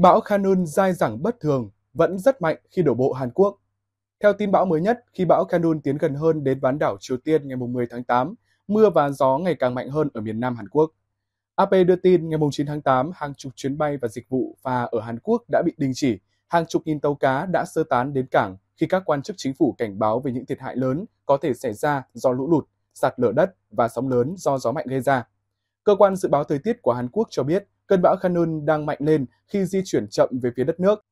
Bão Khanun dai dẳng bất thường, vẫn rất mạnh khi đổ bộ Hàn Quốc. Theo tin bão mới nhất, khi bão Khanun tiến gần hơn đến bán đảo Triều Tiên ngày 10 tháng 8, mưa và gió ngày càng mạnh hơn ở miền Nam Hàn Quốc. AP đưa tin ngày 9 tháng 8, hàng chục chuyến bay và dịch vụ và ở Hàn Quốc đã bị đình chỉ, hàng chục nghìn tàu cá đã sơ tán đến cảng khi các quan chức chính phủ cảnh báo về những thiệt hại lớn có thể xảy ra do lũ lụt, sạt lở đất và sóng lớn do gió mạnh gây ra. Cơ quan dự báo thời tiết của Hàn Quốc cho biết cơn bão Khanun đang mạnh lên khi di chuyển chậm về phía đất nước.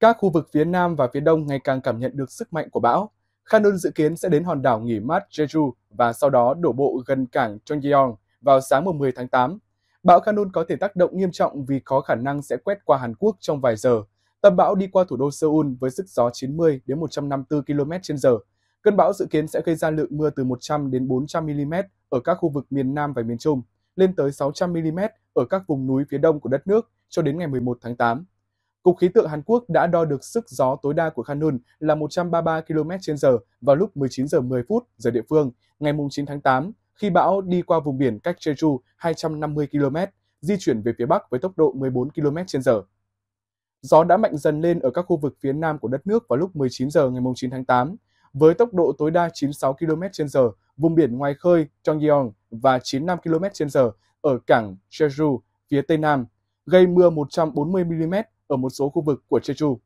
Các khu vực phía Nam và phía Đông ngày càng cảm nhận được sức mạnh của bão. Khanun dự kiến sẽ đến hòn đảo nghỉ mát Jeju và sau đó đổ bộ gần cảng Chonggyeong vào sáng 10 tháng 8. Bão Khanun có thể tác động nghiêm trọng vì có khả năng sẽ quét qua Hàn Quốc trong vài giờ. Tâm bão đi qua thủ đô Seoul với sức gió 90 đến 154 km/h. Cơn bão dự kiến sẽ gây ra lượng mưa từ 100 đến 400 mm ở các khu vực miền Nam và miền Trung lên tới 600 mm ở các vùng núi phía đông của đất nước cho đến ngày 11 tháng 8. Cục khí tượng Hàn Quốc đã đo được sức gió tối đa của Khanun là 133 km/h vào lúc 19 giờ 10 phút giờ địa phương ngày 9 tháng 8 khi bão đi qua vùng biển cách Jeju 250 km, di chuyển về phía bắc với tốc độ 14 km/h. Gió đã mạnh dần lên ở các khu vực phía nam của đất nước vào lúc 19 giờ ngày 9 tháng 8 với tốc độ tối đa 96 km/h vùng biển ngoài khơi Chongyong và 95 km/h ở cảng Jeju phía tây nam, gây mưa 140 mm ở một số khu vực của Jeju.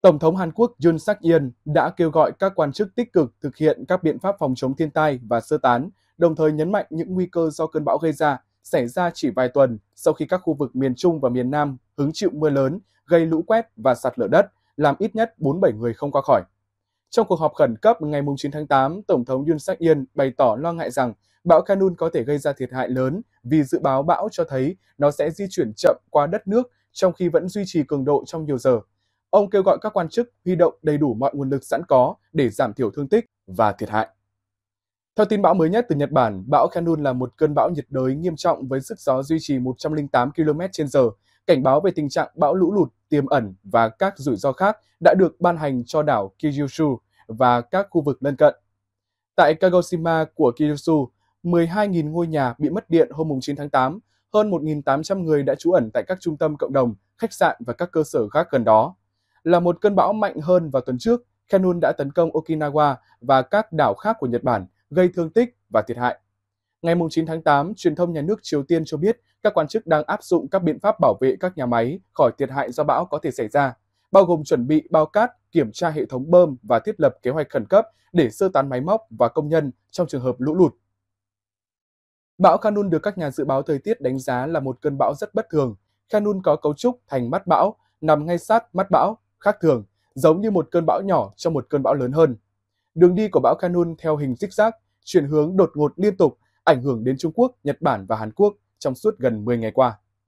Tổng thống Hàn Quốc Yoon Suk Yeol đã kêu gọi các quan chức tích cực thực hiện các biện pháp phòng chống thiên tai và sơ tán, đồng thời nhấn mạnh những nguy cơ do cơn bão gây ra xảy ra chỉ vài tuần sau khi các khu vực miền Trung và miền Nam hứng chịu mưa lớn, gây lũ quét và sạt lở đất – làm ít nhất 47 người không qua khỏi. Trong cuộc họp khẩn cấp ngày 9 tháng 8, Tổng thống Yoon Suk Yeol bày tỏ lo ngại rằng bão Kanun có thể gây ra thiệt hại lớn vì dự báo bão cho thấy nó sẽ di chuyển chậm qua đất nước trong khi vẫn duy trì cường độ trong nhiều giờ. Ông kêu gọi các quan chức huy động đầy đủ mọi nguồn lực sẵn có để giảm thiểu thương tích và thiệt hại. Theo tin bão mới nhất từ Nhật Bản, bão Kanun là một cơn bão nhiệt đới nghiêm trọng với sức gió duy trì 108 km/h, cảnh báo về tình trạng bão lũ lụt tiềm ẩn và các rủi ro khác đã được ban hành cho đảo Kyushu và các khu vực lân cận. Tại Kagoshima của Kyushu, 12.000 ngôi nhà bị mất điện hôm 9 tháng 8, hơn 1.800 người đã trú ẩn tại các trung tâm cộng đồng, khách sạn và các cơ sở khác gần đó. Là một cơn bão mạnh hơn vào tuần trước, Khanun đã tấn công Okinawa và các đảo khác của Nhật Bản, gây thương tích và thiệt hại. Ngày 9 tháng 8, truyền thông nhà nước Triều Tiên cho biết các quan chức đang áp dụng các biện pháp bảo vệ các nhà máy khỏi thiệt hại do bão có thể xảy ra, bao gồm chuẩn bị bao cát, kiểm tra hệ thống bơm và thiết lập kế hoạch khẩn cấp để sơ tán máy móc và công nhân trong trường hợp lũ lụt. Bão Kanun được các nhà dự báo thời tiết đánh giá là một cơn bão rất bất thường. Kanun có cấu trúc thành mắt bão, nằm ngay sát mắt bão, khác thường, giống như một cơn bão nhỏ trong một cơn bão lớn hơn. Đường đi của bão Kanun theo hình zigzag, chuyển hướng đột ngột liên tục ảnh hưởng đến Trung Quốc, Nhật Bản và Hàn Quốc trong suốt gần 10 ngày qua.